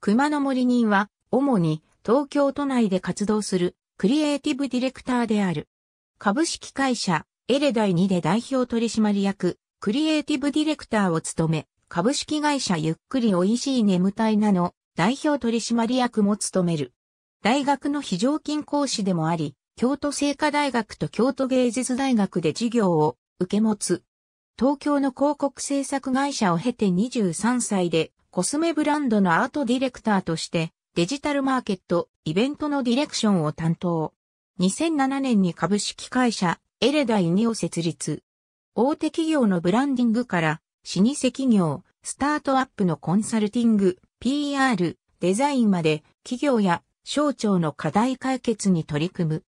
熊野森人は、主に東京都内で活動するクリエイティブディレクターである。株式会社、エレダイ2で代表取締役、クリエイティブディレクターを務め、株式会社ゆっくりおいしい眠たいなの代表取締役も務める。大学の非常勤講師でもあり、京都聖火大学と京都芸術大学で授業を受け持つ。東京の広告制作会社を経て23歳でコスメブランドのアートディレクターとして、デジタルマーケット、イベントのディレクションを担当。2007年に株式会社、エレダイニを設立。大手企業のブランディングから、老舗企業、スタートアップのコンサルティング、PR、デザインまで、企業や省庁の課題解決に取り組む。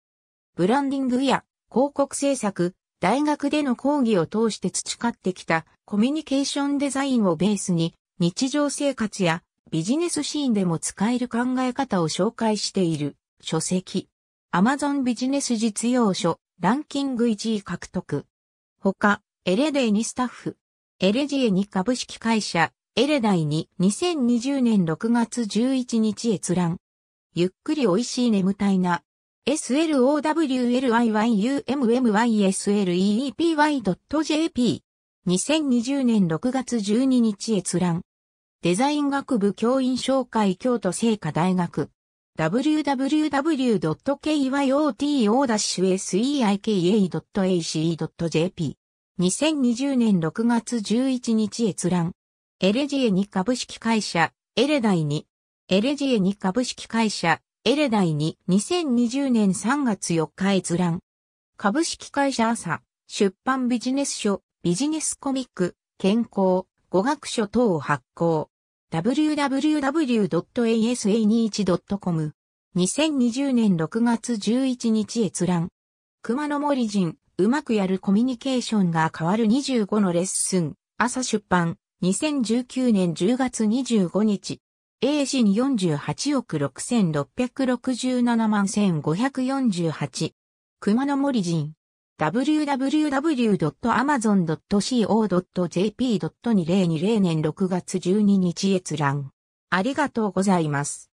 ブランディングや広告制作、大学での講義を通して培ってきたコミュニケーションデザインをベースに日常生活やビジネスシーンでも使える考え方を紹介している書籍。Amazon ビジネス実用書ランキング1位獲得。他、エレデイにスタッフ。エレジエに株式会社、エレダイに2020年6月11日閲覧。ゆっくり美味しい眠たいな。s l o w l y u y u m m y s l e e p j p 2 0 2 0年6月12日閲覧。デザイン学部教員紹介京都聖火大学。w w w k y o t o s e i k a a c j p 2020年6月11日閲覧。エレジエに株式会社、エレダイに。エレジエに株式会社、エレダイに2020年3月4日閲覧。株式会社朝、出版ビジネス書、ビジネスコミック、健康、語学書等を発行。www.asa21.com 2020年6月11日閲覧。熊野森人、うまくやるコミュニケーションが変わる25のレッスン。朝出版。2019年10月25日。A 氏に48億6667万1548。熊野森人。www.amazon.co.jp.2020 年6月12日閲覧。ありがとうございます。